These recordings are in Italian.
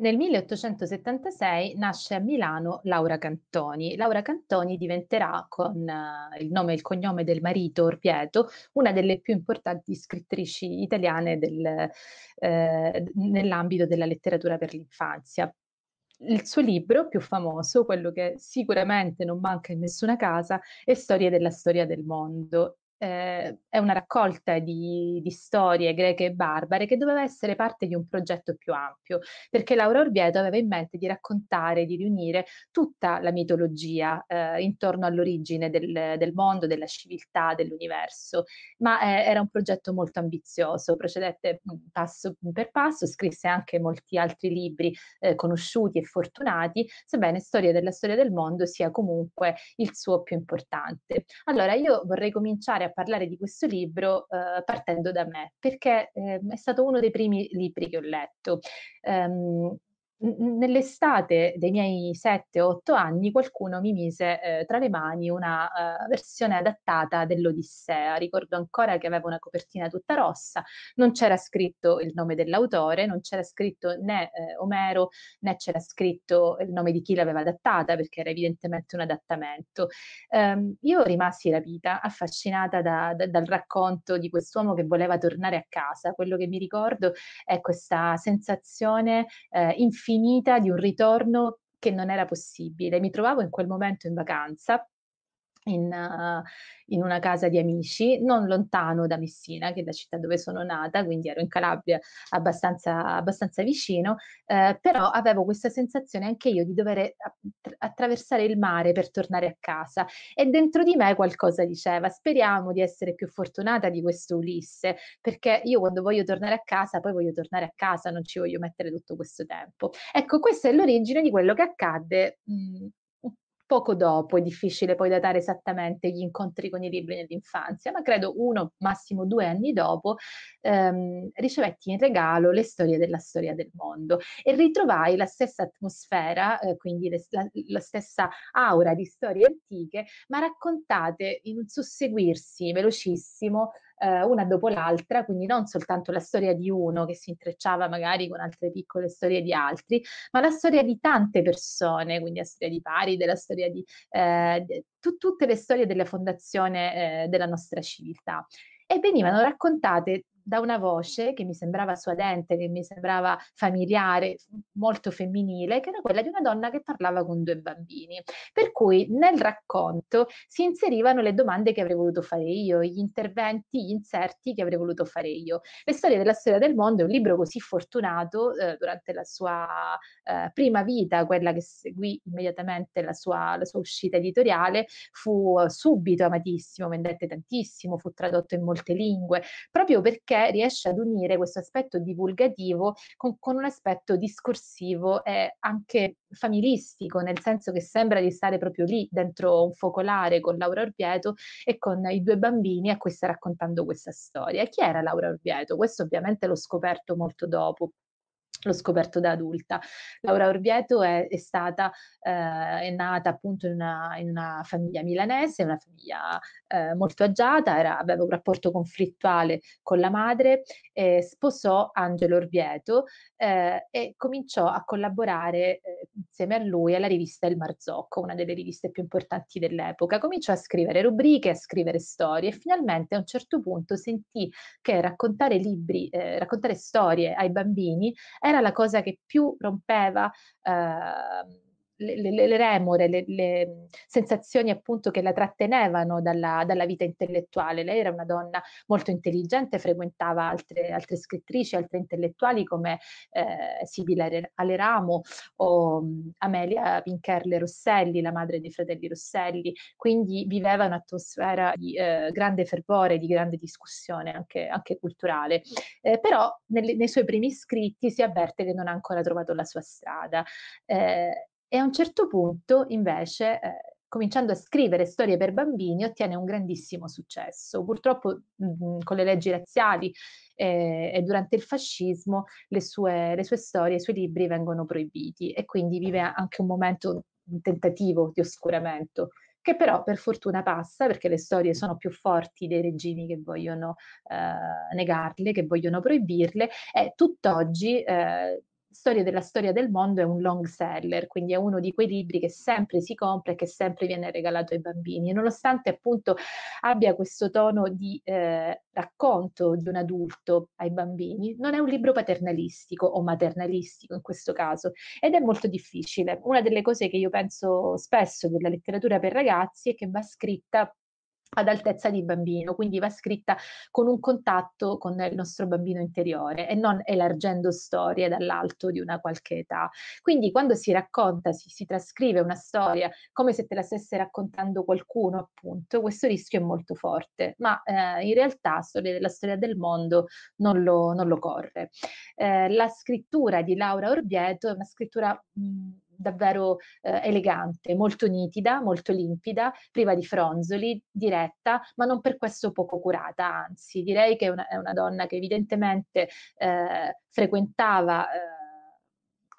Nel 1876 nasce a Milano Laura Cantoni. Laura Cantoni diventerà, con eh, il nome e il cognome del marito Orvieto, una delle più importanti scrittrici italiane del, eh, nell'ambito della letteratura per l'infanzia. Il suo libro più famoso, quello che sicuramente non manca in nessuna casa, è Storia della storia del mondo eh, è una raccolta di, di, storie greche e barbare che doveva essere parte di un progetto più ampio, perché Laura Orvieto aveva in mente di raccontare, di riunire tutta la mitologia eh, intorno all'origine del, del, mondo, della civiltà, dell'universo, ma eh, era un progetto molto ambizioso, procedette mm, passo per passo, scrisse anche molti altri libri eh, conosciuti e fortunati, sebbene Storia della storia del mondo sia comunque il suo più importante. Allora io vorrei cominciare a parlare di questo libro eh, partendo da me, perché eh, è stato uno dei primi libri che ho letto. Um, nell'estate dei miei 7-8 anni qualcuno mi mise eh, tra le mani una uh, versione adattata dell'Odissea. Ricordo ancora che aveva una copertina tutta rossa, non c'era scritto il nome dell'autore, non c'era scritto né eh, Omero né c'era scritto il nome di chi l'aveva adattata perché era evidentemente un adattamento. Um, io rimasi rapita, affascinata da, da, dal racconto di quest'uomo che voleva tornare a casa. Quello che mi ricordo è questa sensazione eh, infinita infinita di un ritorno che non era possibile. Mi trovavo in quel momento in vacanza in, uh, in, una casa di amici, non lontano da Messina, che è la città dove sono nata, quindi ero in Calabria abbastanza, abbastanza vicino, eh, però avevo questa sensazione anche io di dover attraversare il mare per tornare a casa e dentro di me qualcosa diceva, speriamo di essere più fortunata di questo Ulisse, perché io quando voglio tornare a casa, poi voglio tornare a casa, non ci voglio mettere tutto questo tempo. Ecco, questa è l'origine di quello che accadde mh, poco dopo, è difficile poi datare esattamente gli incontri con i libri nell'infanzia, ma credo uno, massimo due anni dopo, ehm, ricevetti in regalo le storie della storia del mondo e ritrovai la stessa atmosfera, eh, quindi le, la, la, stessa aura di storie antiche, ma raccontate in un susseguirsi velocissimo eh, una dopo l'altra, quindi non soltanto la storia di uno che si intrecciava magari con altre piccole storie di altri, ma la storia di tante persone, quindi la storia di pari, della storia di, eh, di tutte le storie della fondazione eh, della nostra civiltà e venivano raccontate da una voce che mi sembrava suadente, che mi sembrava familiare, molto femminile, che era quella di una donna che parlava con due bambini. Per cui nel racconto si inserivano le domande che avrei voluto fare io, gli interventi, gli inserti che avrei voluto fare io. Le storie della storia del mondo è un libro così fortunato eh, durante la sua eh, prima vita, quella che seguì immediatamente la sua, la sua uscita editoriale, fu eh, subito amatissimo, vendette tantissimo, fu tradotto in molte lingue, proprio perché riesce ad unire questo aspetto divulgativo con, con un aspetto discorsivo e anche familistico, nel senso che sembra di stare proprio lì dentro un focolare con Laura Orvieto e con i due bambini a cui sta raccontando questa storia. Chi era Laura Orvieto? Questo ovviamente l'ho scoperto molto dopo, l'ho scoperto da adulta. Laura Orvieto è, è stata, eh, è nata appunto in una, in una, famiglia milanese, una famiglia eh, molto agiata, era, aveva un rapporto conflittuale con la madre, eh, sposò Angelo Orvieto eh, e cominciò a collaborare eh, insieme a lui alla rivista Il Marzocco, una delle riviste più importanti dell'epoca. Cominciò a scrivere rubriche, a scrivere storie e finalmente a un certo punto sentì che raccontare libri, eh, raccontare storie ai bambini era era la cosa che più rompeva eh, le, le, le remore, le, le, sensazioni appunto che la trattenevano dalla, dalla, vita intellettuale. Lei era una donna molto intelligente, frequentava altre, altre scrittrici, altre intellettuali come eh, Sibila Aleramo o um, Amelia Pincherle Rosselli, la madre dei fratelli Rosselli, quindi viveva un'atmosfera di eh, grande fervore, di grande discussione anche, anche culturale. Eh, però nel, nei suoi primi scritti si avverte che non ha ancora trovato la sua strada. Eh, e a un certo punto, invece, eh, cominciando a scrivere storie per bambini, ottiene un grandissimo successo. Purtroppo mh, mm, con le leggi razziali eh, e durante il fascismo le sue, le sue storie, i suoi libri vengono proibiti e quindi vive ah. anche un momento, un tentativo di oscuramento che però per fortuna passa perché le storie sono più forti dei regimi che vogliono eh, negarle, che vogliono proibirle e tutt'oggi eh, Storia della storia del mondo è un long seller, quindi è uno di quei libri che sempre si compra e che sempre viene regalato ai bambini. E nonostante appunto abbia questo tono di eh, racconto di un adulto ai bambini, non è un libro paternalistico o maternalistico in questo caso ed è molto difficile. Una delle cose che io penso spesso della letteratura per ragazzi è che va scritta ad altezza di bambino, quindi va scritta con un contatto con il nostro bambino interiore e non elargendo storie dall'alto di una qualche età. Quindi quando si racconta, si, si trascrive una storia come se te la stesse raccontando qualcuno, appunto, questo rischio è molto forte, ma eh, in realtà storia, la storia del mondo non lo, non lo corre. Eh, la scrittura di Laura Orvieto è una scrittura... Mh, davvero eh, elegante, molto nitida, molto limpida, priva di fronzoli, diretta, ma non per questo poco curata, anzi direi che è una, è una donna che evidentemente eh, frequentava... Eh,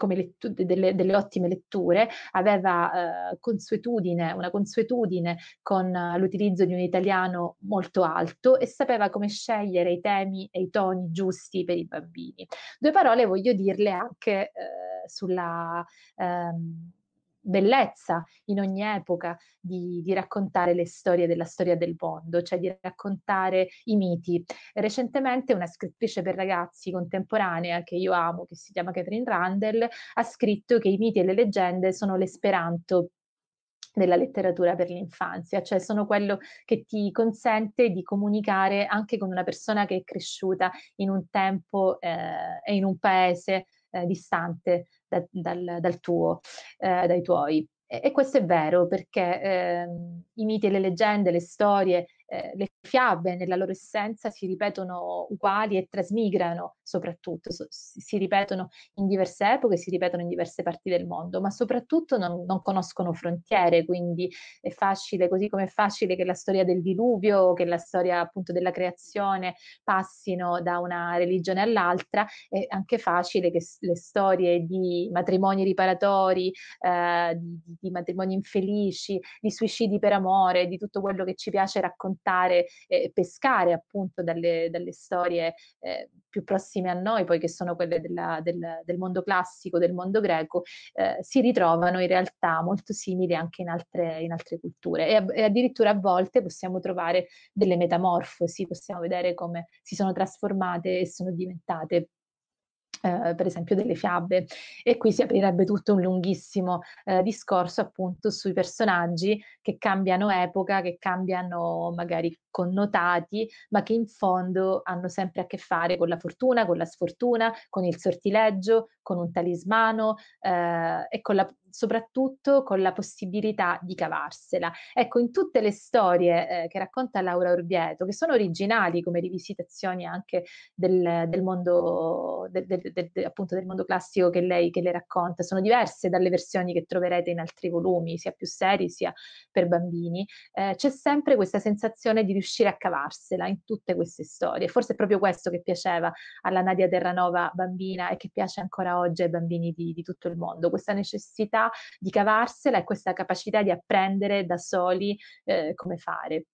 come lettu- delle, delle, ottime letture, aveva eh, consuetudine, una consuetudine con uh, l'utilizzo di un italiano molto alto e sapeva come scegliere i temi e i toni giusti per i bambini. Due parole voglio dirle anche eh, sulla ehm, bellezza in ogni epoca di, di, raccontare le storie della storia del mondo, cioè di raccontare i miti. Recentemente una scrittrice per ragazzi contemporanea che io amo, che si chiama Catherine Randall, ha scritto che i miti e le leggende sono l'esperanto della letteratura per l'infanzia, cioè sono quello che ti consente di comunicare anche con una persona che è cresciuta in un tempo eh, e in un paese eh, distante da, dal, dal tuo, eh, dai tuoi. E, e, questo è vero perché ehm, i miti e le leggende, le storie eh, le fiabe nella loro essenza si ripetono uguali e trasmigrano soprattutto, so, si ripetono in diverse epoche, si ripetono in diverse parti del mondo, ma soprattutto non, non, conoscono frontiere, quindi è facile, così come è facile che la storia del diluvio, che la storia appunto della creazione passino da una religione all'altra, è anche facile che le storie di matrimoni riparatori, eh, di, di matrimoni infelici, di suicidi per amore, di tutto quello che ci piace raccontare, raccontare e eh, pescare appunto dalle, dalle storie eh, più prossime a noi, poi che sono quelle della, del, del, mondo classico, del mondo greco, eh, si ritrovano in realtà molto simili anche in altre, in altre culture e, e, addirittura a volte possiamo trovare delle metamorfosi, possiamo vedere come si sono trasformate e sono diventate eh, per esempio delle fiabe e qui si aprirebbe tutto un lunghissimo eh, discorso appunto sui personaggi che cambiano epoca, che cambiano magari connotati, ma che in fondo hanno sempre a che fare con la fortuna, con la sfortuna, con il sortileggio, con un talismano eh, e con la, soprattutto con la possibilità di cavarsela. Ecco, in tutte le storie eh, che racconta Laura Orvieto, che sono originali come rivisitazioni anche del, del mondo, del, del, appunto del mondo classico che lei, che le racconta, sono diverse dalle versioni che troverete in altri volumi, sia più seri sia per bambini, eh, c'è sempre questa sensazione di riuscire a cavarsela in tutte queste storie. Forse è proprio questo che piaceva alla Nadia Terranova bambina e che piace ancora oggi ai bambini di, di tutto il mondo, questa necessità di cavarsela e questa capacità di apprendere da soli eh, come fare.